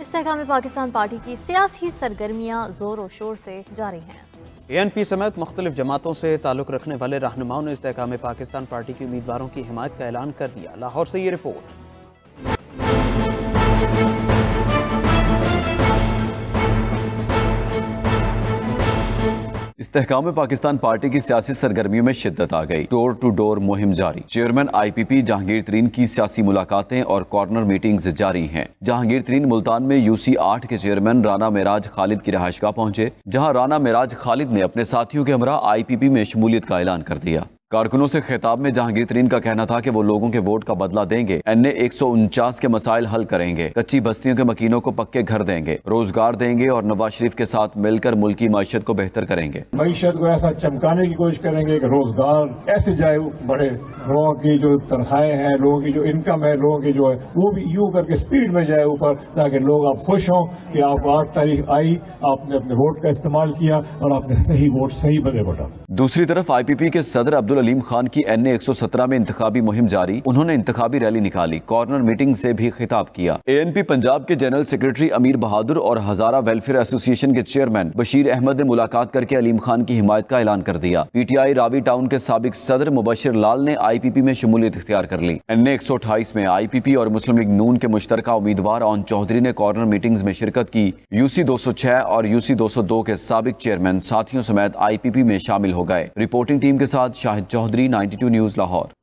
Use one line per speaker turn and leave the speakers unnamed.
इसकाम Pakistan party की सियासी सरगर्मियाँ ज़ोर व शोर से जारी हैं
ए एन पी समेत मुख्तलिफ जमातों से ताल्लुक़ रखने वाले रहनुमाओं ने इसकाम पाकिस्तान पार्टी के उम्मीदवारों की हिमायत का ऐलान कर दिया लाहौर से ये रिपोर्ट
इस्तेकाम पाकिस्तान पार्टी की सियासी सरगर्मियों में शिद्दत आ गई डोर टू डोर मुहिम जारी chairman I P P Jahangir Tareen की सियासी मुलाकातें और कॉर्नर मीटिंग जारी है जहांगीर तरीन मुल्तान में यू सी आठ के चेयरमैन राना मेराज खालिद की रहायशगाह पहुंचे जहाँ राना मेराज खालिद ने अपने साथियों के हमरा आई पी पी में शमूलियत का ऐलान कर दिया कारकुनों से खिताब में जहांगीर तरीन का कहना था कि वो लोगों के वोट का बदला देंगे एन ए एक के मसाइल हल करेंगे कच्ची बस्तियों के मकीनों को पक्के घर देंगे रोजगार देंगे और नवाज शरीफ के साथ मिलकर मुल्की मीशत को बेहतर करेंगे
मीशत को ऐसा चमकाने की कोशिश करेंगे कि रोजगार ऐसे जाए बढ़े लोगों की जो तनख्वाहें हैं लोगों की जो इनकम है लोगों की जो है वो भी यूं करके स्पीड में जाए ऊपर ताकि लोग आप खुश हों की आप आठ तारीख आई आपने अपने वोट का इस्तेमाल किया और आपने सही वोट सही बदले बटा
दूसरी तरफ आई पी पी के सदर अब्दुल अलीम खान की एन ए एक सौ सत्रह में इंतबी मुहिम जारी उन्होंने इंतबी रैली निकाली कॉर्नर मीटिंग से भी खिताब किया ए एन पी पंजाब के जनरल सेक्रेटरी अमीर बहादुर और हजारा वेलफेयर एसोसिएशन के चेयरमैन बशीर अहमद ने मुलाकात करके अलीम खान की हिमायत का ऐलान कर दिया P T I Ravi town के सबक सदर मुबशर लाल ने आई पी पी में शमूलियत इख्तियार कर ली एन ए एक सौ अट्ठाईस में आई पी पी और मुस्लिम लीग नून के मुश्तर उम्मीदवार ऑन चौधरी ने कॉर्नर मीटिंग में शिरकत की यू सी दो सौ छह और यू सी दो सौ दो के सबक चेयरमैन साथियों समेत आई पी पी में शामिल हो गए रिपोर्टिंग टीम के साथ शाहिद चौधरी 92 न्यूज़ लाहौर